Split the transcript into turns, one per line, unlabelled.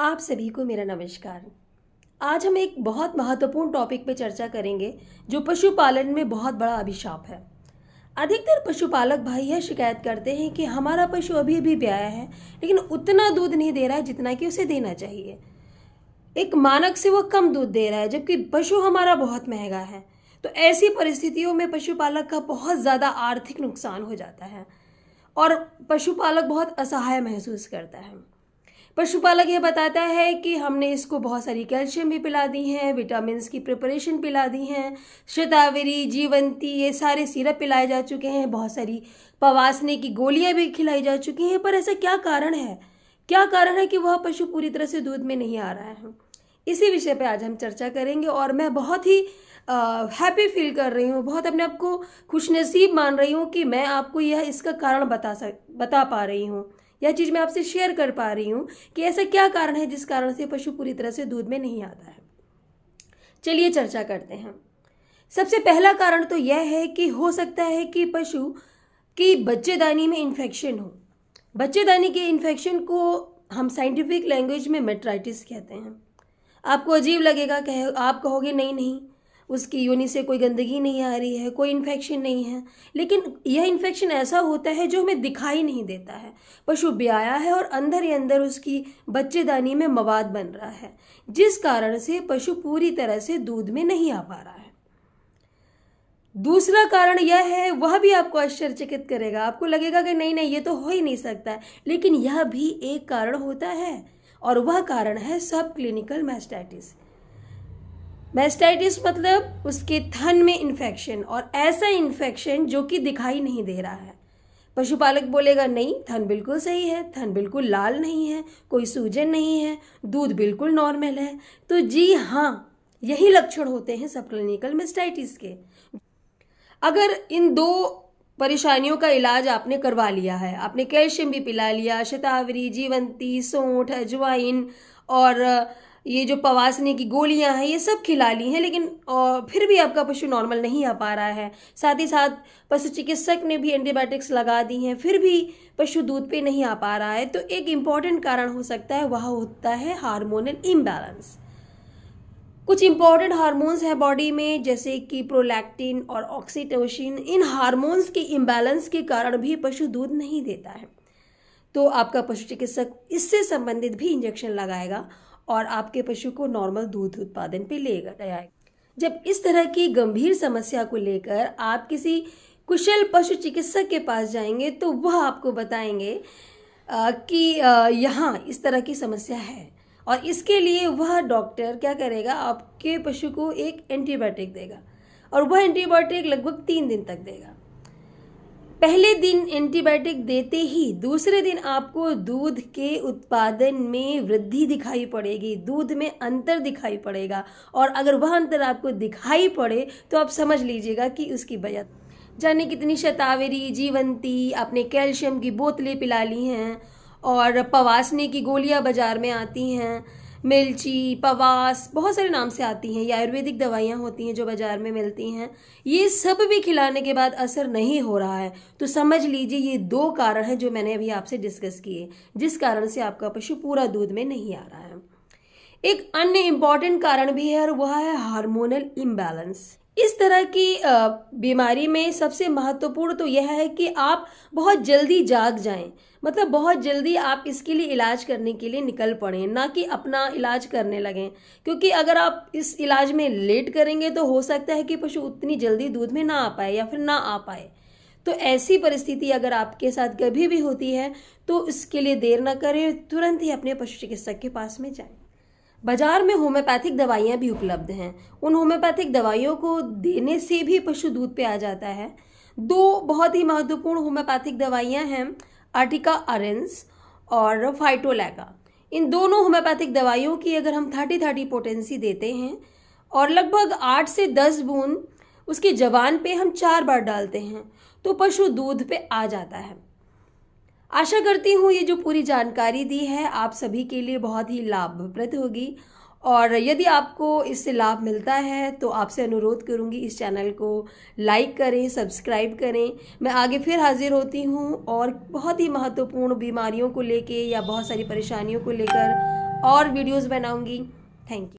आप सभी को मेरा नमस्कार आज हम एक बहुत महत्वपूर्ण टॉपिक पर चर्चा करेंगे जो पशुपालन में बहुत बड़ा अभिशाप है अधिकतर पशुपालक भाई यह शिकायत करते हैं कि हमारा पशु अभी अभी ब्याया है लेकिन उतना दूध नहीं दे रहा है जितना कि उसे देना चाहिए एक मानक से वह कम दूध दे रहा है जबकि पशु हमारा बहुत महंगा है तो ऐसी परिस्थितियों में पशुपालक का बहुत ज़्यादा आर्थिक नुकसान हो जाता है और पशुपालक बहुत असहाय महसूस करता है पशुपालक ये बताता है कि हमने इसको बहुत सारी कैल्शियम भी पिला दी हैं विटामिन की प्रिपरेशन पिला दी हैं शतावरी जीवंती ये सारे सिरप पिलाए जा चुके हैं बहुत सारी पवासने की गोलियां भी खिलाई जा चुकी हैं पर ऐसा क्या कारण है क्या कारण है कि वह पशु पूरी तरह से दूध में नहीं आ रहा है इसी विषय पर आज हम चर्चा करेंगे और मैं बहुत ही हैप्पी फील कर रही हूँ बहुत अपने आप को खुशनसीब मान रही हूँ कि मैं आपको यह इसका कारण बता सक बता पा रही हूँ यह चीज़ मैं आपसे शेयर कर पा रही हूँ कि ऐसा क्या कारण है जिस कारण से पशु पूरी तरह से दूध में नहीं आता है चलिए चर्चा करते हैं सबसे पहला कारण तो यह है कि हो सकता है कि पशु की बच्चेदानी में इन्फेक्शन हो बच्चेदानी के इन्फेक्शन को हम साइंटिफिक लैंग्वेज में मेट्राइटिस कहते हैं आपको अजीब लगेगा कह आप कहोगे नहीं नहीं उसकी योनि से कोई गंदगी नहीं आ रही है कोई इन्फेक्शन नहीं है लेकिन यह इन्फेक्शन ऐसा होता है जो हमें दिखाई नहीं देता है पशु ब्याया है और अंदर ही अंदर उसकी बच्चेदानी में मवाद बन रहा है जिस कारण से पशु पूरी तरह से दूध में नहीं आ पा रहा है दूसरा कारण यह है वह भी आपको आश्चर्यचकित करेगा आपको लगेगा कि नहीं नहीं ये तो हो ही नहीं सकता है लेकिन यह भी एक कारण होता है और वह कारण है सब क्लिनिकल मैस्टाइटिस मेस्टाइटिस मतलब उसके थन में इन्फेक्शन और ऐसा इन्फेक्शन जो कि दिखाई नहीं दे रहा है पशुपालक बोलेगा नहीं थन बिल्कुल सही है थन बिल्कुल लाल नहीं है कोई सूजन नहीं है दूध बिल्कुल नॉर्मल है तो जी हाँ यही लक्षण होते हैं सब क्लिनिकल मेस्टाइटिस के अगर इन दो परेशानियों का इलाज आपने करवा लिया है आपने कैल्शियम भी पिला लिया शतावरी जीवंती सोंठ अजवाइन और ये जो पवासने की गोलियां हैं ये सब खिला ली हैं लेकिन फिर भी आपका पशु नॉर्मल नहीं आ पा रहा है साथ ही साथ पशु चिकित्सक ने भी एंटीबायोटिक्स लगा दी हैं फिर भी पशु दूध पे नहीं आ पा रहा है तो एक इम्पॉर्टेंट कारण हो सकता है वह होता है हार्मोनल इम्बैलेंस कुछ इम्पॉर्टेंट हार्मोन्स हैं बॉडी में जैसे कि प्रोलैक्टिन और ऑक्सीटोशिन इन हार्मोन्स के इम्बैलेंस के कारण भी पशु दूध नहीं देता है तो आपका पशु चिकित्सक इससे संबंधित भी इंजेक्शन लगाएगा और आपके पशु को नॉर्मल दूध उत्पादन पे ले गया जब इस तरह की गंभीर समस्या को लेकर आप किसी कुशल पशु चिकित्सक के पास जाएंगे तो वह आपको बताएंगे कि यहाँ इस तरह की समस्या है और इसके लिए वह डॉक्टर क्या करेगा आपके पशु को एक एंटीबायोटिक देगा और वह एंटीबायोटिक लगभग तीन दिन तक देगा पहले दिन एंटीबायोटिक देते ही दूसरे दिन आपको दूध के उत्पादन में वृद्धि दिखाई पड़ेगी दूध में अंतर दिखाई पड़ेगा और अगर वह अंतर आपको दिखाई पड़े तो आप समझ लीजिएगा कि उसकी वजह जाने कितनी शतावरी जीवंती आपने कैल्शियम की बोतलें पिला ली हैं और पवासने की गोलियां बाज़ार में आती हैं मिर्ची पवास बहुत सारे नाम से आती हैं ये आयुर्वेदिक दवाइयाँ होती हैं जो बाज़ार में मिलती हैं ये सब भी खिलाने के बाद असर नहीं हो रहा है तो समझ लीजिए ये दो कारण हैं जो मैंने अभी आपसे डिस्कस किए जिस कारण से आपका पशु पूरा दूध में नहीं आ रहा है एक अन्य इम्पॉर्टेंट कारण भी है और वह है हार्मोनल इम्बैलेंस इस तरह की बीमारी में सबसे महत्वपूर्ण तो यह है कि आप बहुत जल्दी जाग जाएं मतलब बहुत जल्दी आप इसके लिए इलाज करने के लिए निकल पड़ें ना कि अपना इलाज करने लगें क्योंकि अगर आप इस इलाज में लेट करेंगे तो हो सकता है कि पशु उतनी जल्दी दूध में ना आ पाए या फिर ना आ पाए तो ऐसी परिस्थिति अगर आपके साथ कभी भी होती है तो इसके लिए देर ना करें तुरंत ही अपने पशु चिकित्सक के पास में जाएं बाजार में होम्योपैथिक दवाइयाँ भी उपलब्ध हैं उन होम्योपैथिक दवाइयों को देने से भी पशु दूध पे आ जाता है दो बहुत ही महत्वपूर्ण होम्योपैथिक दवाइयाँ हैं आर्टिका अरेंस और फाइटोलैगा इन दोनों होम्योपैथिक दवाइयों की अगर हम थर्टी थर्टी पोटेंसी देते हैं और लगभग आठ से दस बूंद उसकी जवान पे हम चार बार डालते हैं तो पशु दूध पे आ जाता है आशा करती हूँ ये जो पूरी जानकारी दी है आप सभी के लिए बहुत ही लाभप्रद होगी और यदि आपको इससे लाभ मिलता है तो आपसे अनुरोध करूँगी इस चैनल को लाइक करें सब्सक्राइब करें मैं आगे फिर हाजिर होती हूँ और बहुत ही महत्वपूर्ण बीमारियों को लेके या बहुत सारी परेशानियों को लेकर और वीडियोस बनाऊँगी थैंक यू